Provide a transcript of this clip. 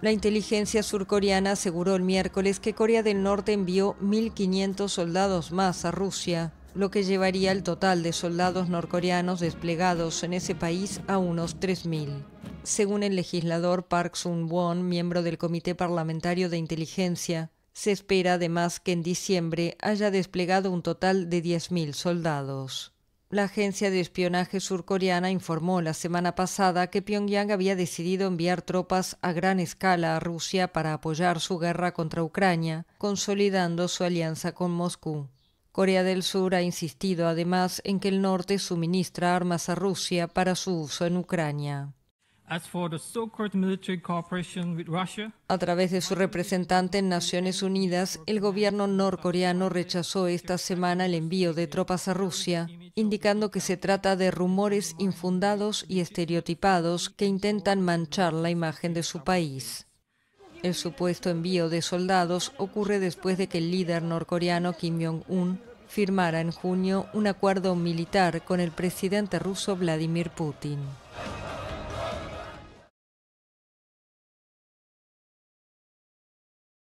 La inteligencia surcoreana aseguró el miércoles que Corea del Norte envió 1.500 soldados más a Rusia, lo que llevaría el total de soldados norcoreanos desplegados en ese país a unos 3.000. Según el legislador Park Sun-won, miembro del Comité Parlamentario de Inteligencia, se espera además que en diciembre haya desplegado un total de 10.000 soldados. La agencia de espionaje surcoreana informó la semana pasada que Pyongyang había decidido enviar tropas a gran escala a Rusia para apoyar su guerra contra Ucrania, consolidando su alianza con Moscú. Corea del Sur ha insistido además en que el norte suministra armas a Rusia para su uso en Ucrania. A través de su representante en Naciones Unidas, el gobierno norcoreano rechazó esta semana el envío de tropas a Rusia, indicando que se trata de rumores infundados y estereotipados que intentan manchar la imagen de su país. El supuesto envío de soldados ocurre después de que el líder norcoreano Kim Jong-un firmara en junio un acuerdo militar con el presidente ruso Vladimir Putin.